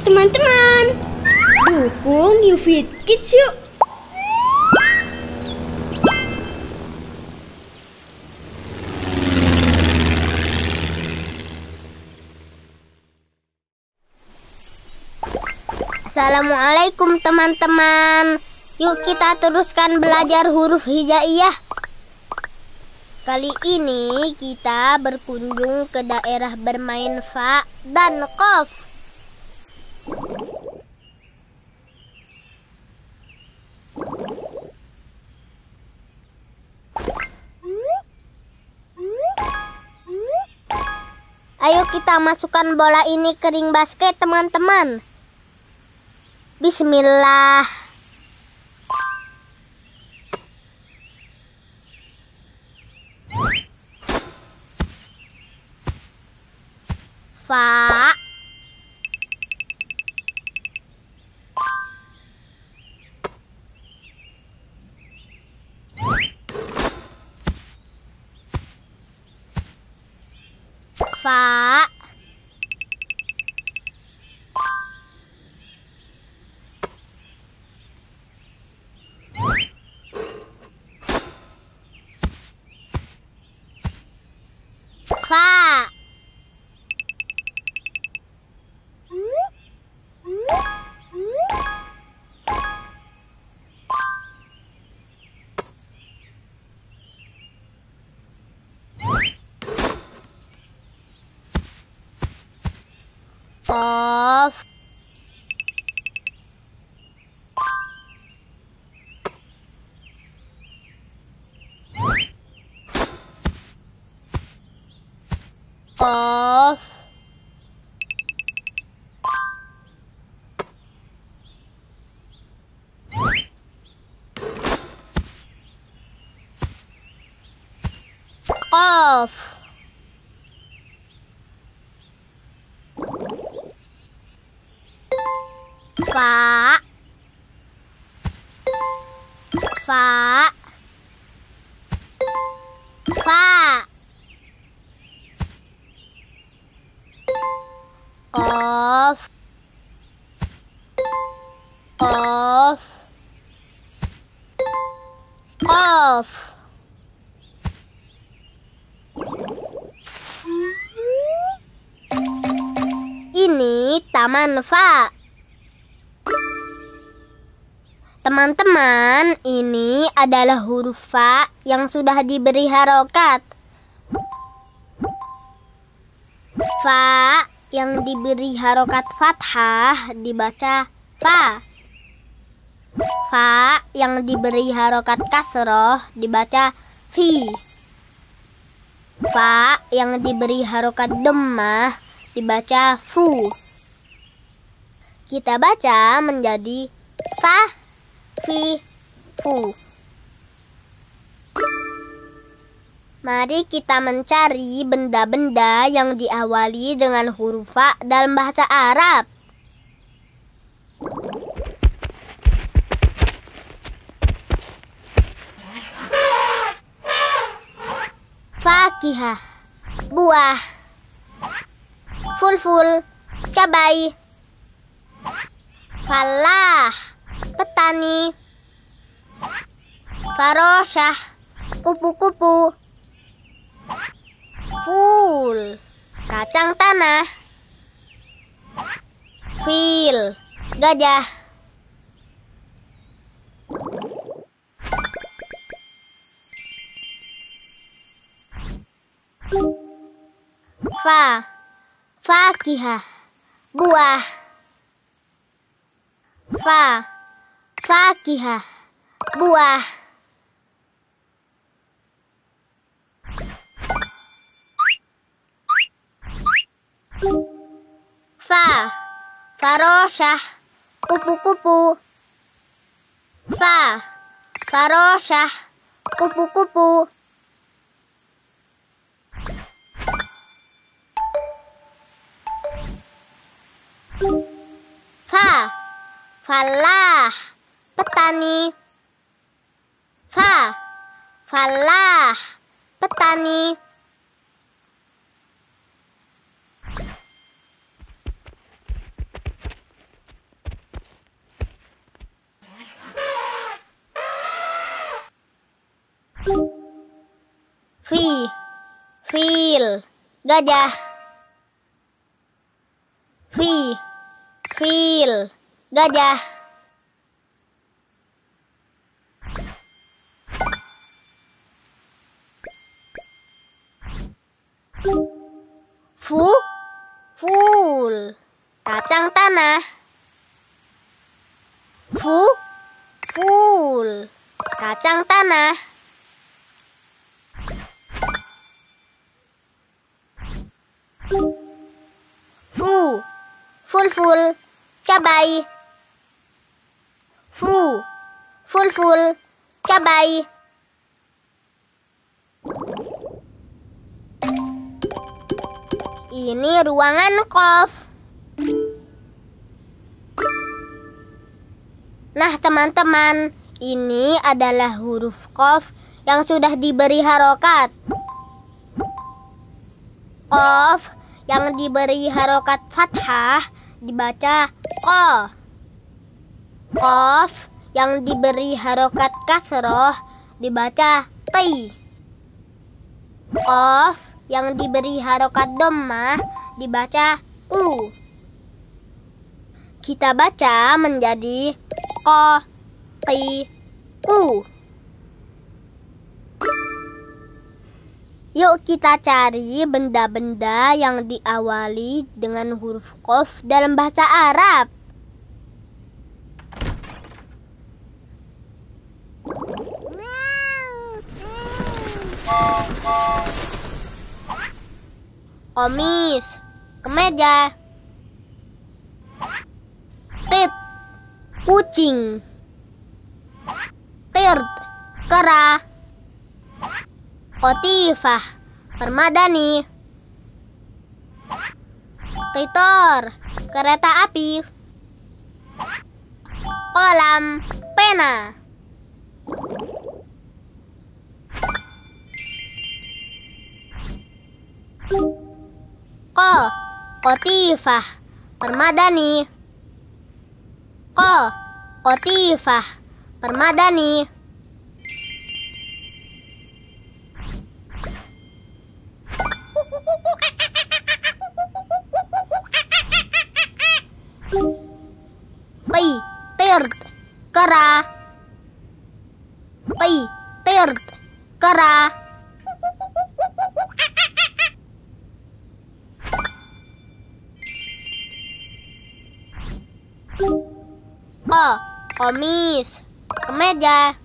Teman-teman, dukung New Fit Kids yuk! Assalamualaikum teman-teman Yuk kita teruskan belajar huruf hijaiyah Kali ini kita berkunjung ke daerah bermain Fa dan kof. Ayo kita masukkan bola ini ke ring basket teman-teman. Bismillah. Fa. 法。Off. Off. Fa, fa, fa, Off Off Off Ini Taman Pak Teman-teman, ini adalah huruf fa yang sudah diberi harokat. Fa yang diberi harokat fathah dibaca fa. Fa yang diberi harokat kasroh dibaca fi. Fa yang diberi harokat demah dibaca fu. Kita baca menjadi fa fi Pu Mari kita mencari benda-benda yang diawali dengan huruf fa dalam bahasa Arab. Fakihah, buah, fulful, cabai, falah petani, farosyah, kupu-kupu, full, kacang tanah, fil, gajah. Fa, fakihah, buah. Fa, Fakihah Buah Fa farosah Kupu-kupu Fa farosah Kupu-kupu Fa Falah petani fa falah petani fi fil gajah fi fil gajah Fu, full, kacang tanah. Fu, full, kacang tanah. Fu, full, full, cabai. Fu, full, full, cabai. Ini ruangan Kof. Nah, teman-teman, ini adalah huruf Kof yang sudah diberi harokat. Kof yang diberi harokat fathah dibaca ko. Kof yang diberi harokat kasroh dibaca ti. Kof yang diberi harokat domah dibaca u. Kita baca menjadi ko, ti, u. Yuk kita cari benda-benda yang diawali dengan huruf kof dalam bahasa Arab. Wow komis, kemeja, tit, kucing, tirt, kera, kotifah, permadani, kitor, kereta api, kolam, pena. Thank you. Ko Kotifah Permadani Ko Kotifah Permadani Oh, Komis. Kemeja.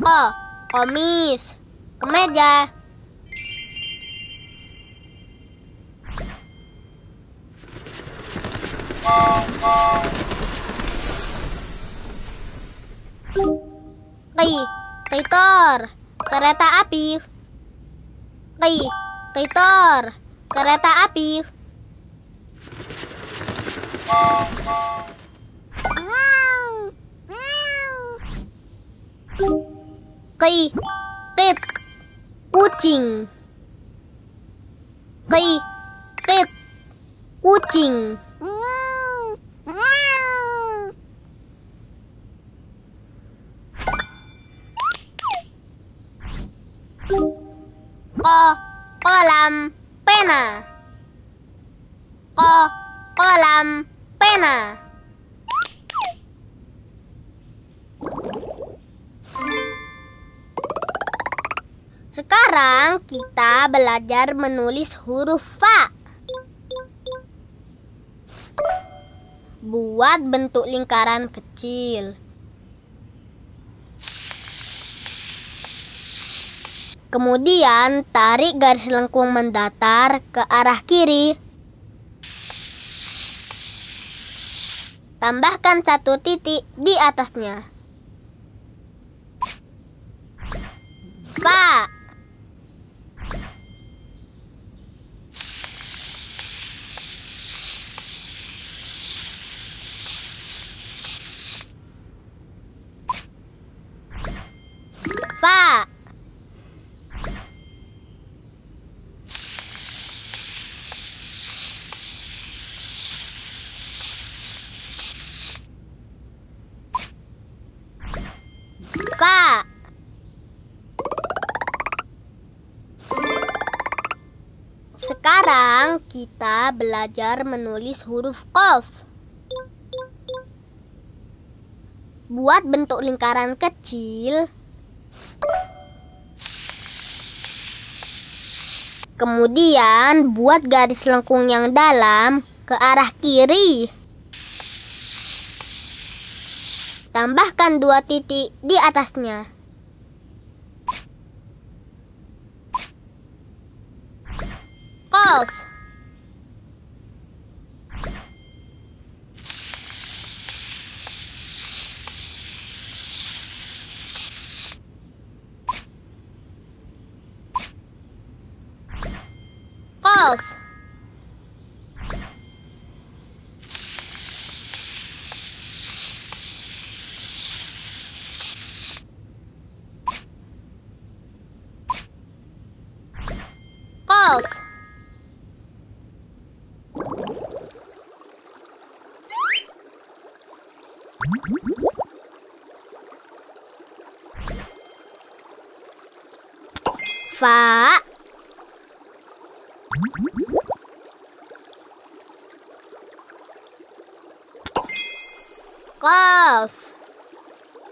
Oh, Komis. Kemeja. Ki. Kitor. Kereta api. Ki. Kitor. Kereta api. cây tết cú trình cây tết cú trình Sekarang kita belajar menulis huruf fa. Buat bentuk lingkaran kecil. Kemudian tarik garis lengkung mendatar ke arah kiri. Tambahkan satu titik di atasnya. Pak. Kita belajar menulis huruf Qaf. Buat bentuk lingkaran kecil. Kemudian buat garis lengkung yang dalam ke arah kiri. Tambahkan dua titik di atasnya. Kof. Rafa. Kof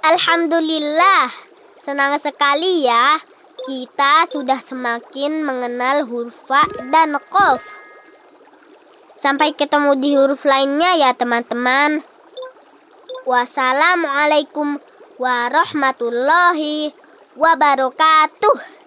Alhamdulillah Senang sekali ya Kita sudah semakin mengenal huruf Fa dan Kof Sampai ketemu di huruf lainnya ya teman-teman Wassalamualaikum warahmatullahi wabarakatuh